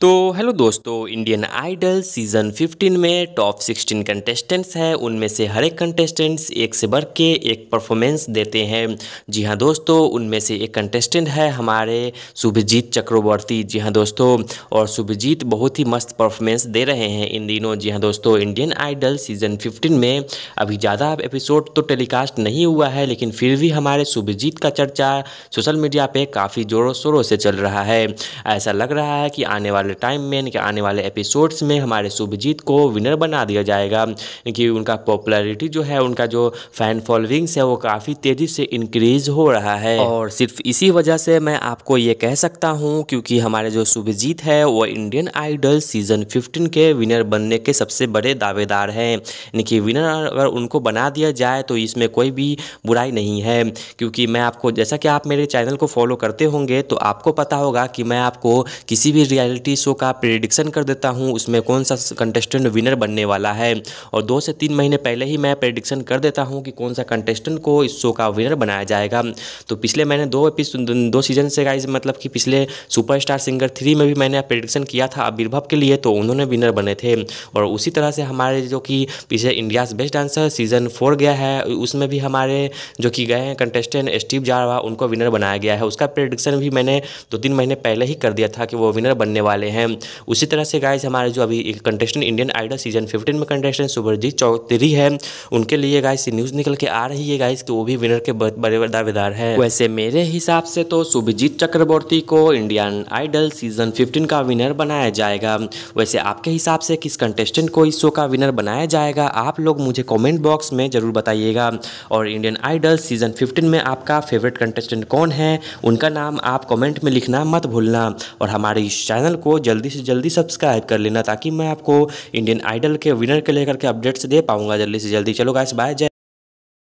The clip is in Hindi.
तो हेलो दोस्तों इंडियन आइडल सीज़न 15 में टॉप 16 कंटेस्टेंट्स हैं उनमें से हर एक कंटेस्टेंट्स एक से बढ़ के एक परफॉर्मेंस देते हैं जी हाँ दोस्तों उनमें से एक कंटेस्टेंट है हमारे शुभजीत चक्रवर्ती जी हाँ दोस्तों और शुभजीत बहुत ही मस्त परफॉर्मेंस दे रहे हैं इन दिनों जी हाँ दोस्तों इंडियन आइडल सीज़न फिफ्टीन में अभी ज़्यादा एपिसोड तो टेलीकास्ट नहीं हुआ है लेकिन फिर भी हमारे शुभजीत का चर्चा सोशल मीडिया पर काफ़ी ज़ोरों शोरों से चल रहा है ऐसा लग रहा है कि आने वाले वाले टाइम में इनके आने वाले एपिसोड्स में हमारे शुभजीत को विनर बना दिया जाएगा क्योंकि उनका पॉपुलरिटी जो है उनका जो फैन फॉलोइंग्स है वो काफ़ी तेज़ी से इंक्रीज हो रहा है और सिर्फ इसी वजह से मैं आपको ये कह सकता हूँ क्योंकि हमारे जो शुभजीत है वो इंडियन आइडल सीजन फिफ्टीन के विनर बनने के सबसे बड़े दावेदार हैं यानी कि विनर अगर उनको बना दिया जाए तो इसमें कोई भी बुराई नहीं है क्योंकि मैं आपको जैसा कि आप मेरे चैनल को फॉलो करते होंगे तो आपको पता होगा कि मैं आपको किसी भी रियलिटी शो का प्रेडिक्शन कर देता हूँ उसमें कौन सा कंटेस्टेंट विनर बनने वाला है और दो से तीन महीने पहले ही मैं प्रेडिक्शन कर देता हूँ कि कौन सा कंटेस्टेंट को इस शो का विनर बनाया जाएगा तो पिछले मैंने दो एपिसोड दो सीजन से गाइज मतलब कि पिछले सुपर सिंगर थ्री में भी मैंने प्रेडिक्शन किया था आविर्भव के लिए तो उन्होंने विनर बने थे और उसी तरह से हमारे जो कि पिछले India's best dancer season four गया है उसमें भी हमारे जो कि गए हैं कंटेस्टेंट स्टीव जारवा उनको विनर बनाया गया है उसका प्रेडिक्शन भी मैंने दो तीन महीने पहले ही कर दिया था कि वो विनर बनने वाले रहे हैं उसी तरह से गाइज हमारे जो अभी एक contestant Indian Idol season fifteen में कंटेस्टेंट सुबरजीत चौधरी है उनके लिए गाइज न्यूज़ निकल के आ रही है गाइज की वो भी विनर के बड़े दावेदार है वैसे मेरे हिसाब से तो सुभजीत चक्रवर्ती को इंडियन आइडल सीजन फिफ्टीन का विनर बनाया जाएगा वैसे आपके हिसाब से किस कंटेस्टेंट को इस शो का विनर बनाया जाएगा आप लोग मुझे कमेंट बॉक्स में ज़रूर बताइएगा और इंडियन आइडल सीजन 15 में आपका फेवरेट कंटेस्टेंट कौन है उनका नाम आप कमेंट में लिखना मत भूलना और हमारे इस चैनल को जल्दी से जल्दी सब्सक्राइब कर लेना ताकि मैं आपको इंडियन आइडल के विनर के लेकर के अपडेट्स दे पाऊंगा जल्दी से जल्दी चलो गाइस बाय जय